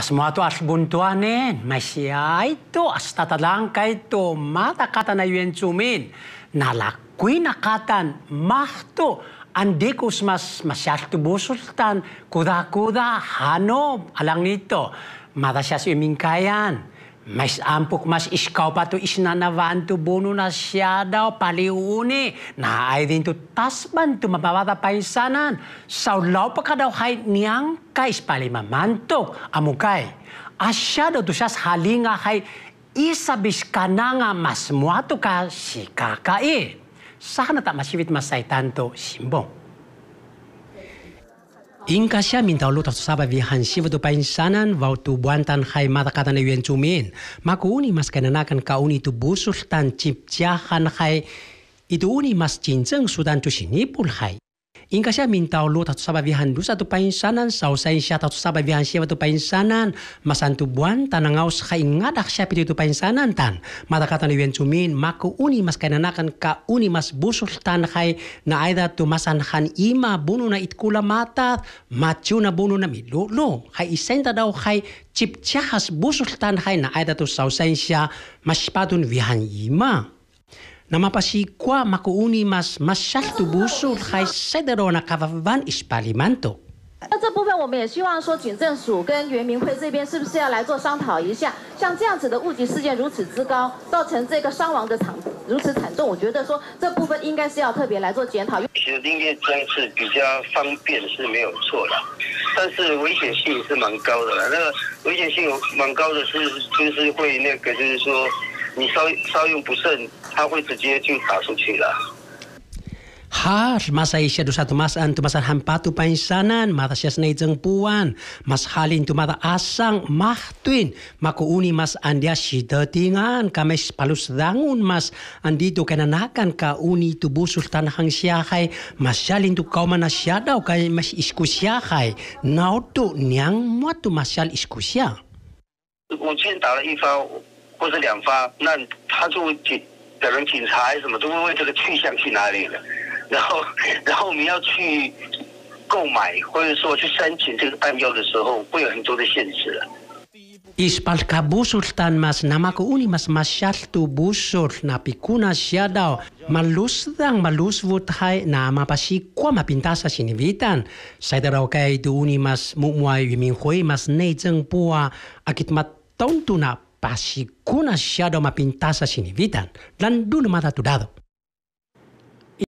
Masumato as buntuanin, masyay to as tatalangkay to matakata na yun sumin. Nalakwi na katan mahto andikus mas masyakto busultan kuda-kuda hanob alang nito. Madasyas imingkayan. Mas ampuk mas iskaw pa to isnanavan to bono na siya daw paliuni. Na ay din to tasban to mababata paisanan. Saulaw pa ka daw niang niyang kais palimamantok amukay. Asya daw to halinga hay isabis ka nga mas muato ka si kakai. Sana ta masivit masay tanto simbong. Inkasia minta lutof saba vi hansiva tu pain sanan vau tu buantan hai mata kata e wen cumin. Maku uni mas kenanakan ka uni tu busul tan cipciahan hai itu uni mas cinceng sudan tu sinipul hai. Inga siya mintaulo tatu saba vihan dus atu painsanan sausain siya tatu saba vihan siya atu painsanan masantu buwan tanangaw sa ngadak siya piti atu painsanan tan. kata ni cumin maku uni mas kainanakan ka uni mas busul tan kay na aida tu masanhan ima bunu na itkula mata machu na bunu na milulo. Kay isenta daw kay chipchahas busul tan kay na aida tu sausain siya patun vihan ima. 那这部分我们也希望说，警政署跟原民会这边是不是要来做商讨一下？像这样子的误击事件如此之高，造成这个伤亡的惨如此惨重，我觉得说这部分应该是要特别来做检讨。其实拎电钻是比较方便是没有错的，但是危险性是蛮高的。那个危险性蛮高的，是就是会那个就是说，你稍稍用不慎。他会直接就打出去了。Har masa isya dosa tu masan tu masan hampatu tu painsanan mata sias nei jeng puan mas halin tu mata asang mahtuin maku uni mas andia si tingan kames palus dangun mas andi tu kenanakan ka uni tu busul tanahang siahai mas halin tu kau mana siadau kai mas isku siahai nau tu niang muat tu mas hal isku siah. 我先打了一发或者两发，那他就会解可能警察什么都会问这个去向去哪里了，然后，然后我们要去购买或者说去申请这个弹药的时候，会有很多的限制了。Is bakusus tanmas namako unimas m a s y a t o busus napiku na s h a d o malusdan malusutai namapasi ko mabintasa sinibitan sa dalagay do unimas muma u y u m i n h u mas n e i z e ng p u a akit m a t t o n t u n a p Pasi kuna siado mapintasa sinivitan, lan dulu mata tudado.